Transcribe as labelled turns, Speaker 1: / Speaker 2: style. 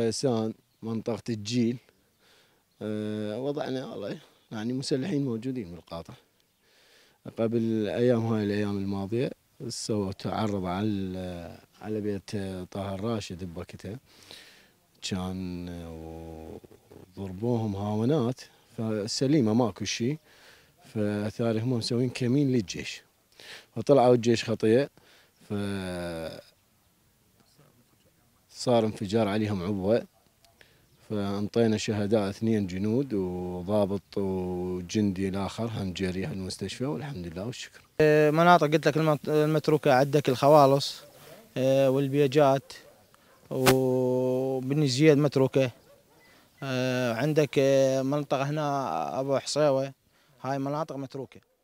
Speaker 1: فيسان منطقة الجيل آه، وضعنا يعني والله يعني مسلحين موجودين بالقاطع قبل ايام هاي الايام الماضيه سوى تعرض على على بيت طه الراشد بوقتها كان وضربوهم هاونات فسليمه ماكو شيء فثاري هم مسوين كمين للجيش فطلعوا الجيش خطيئة ف صار انفجار عليهم عبوة فانطينا شهداء اثنين جنود وضابط وجندي الاخر هم جريح المستشفى والحمد لله والشكر.
Speaker 2: آه، مناطق قلت لك المتروكه عندك الخوالص آه، والبيجات وبني
Speaker 3: زياد متروكه
Speaker 2: آه، عندك منطقه هنا ابو حصيوه هاي مناطق متروكه.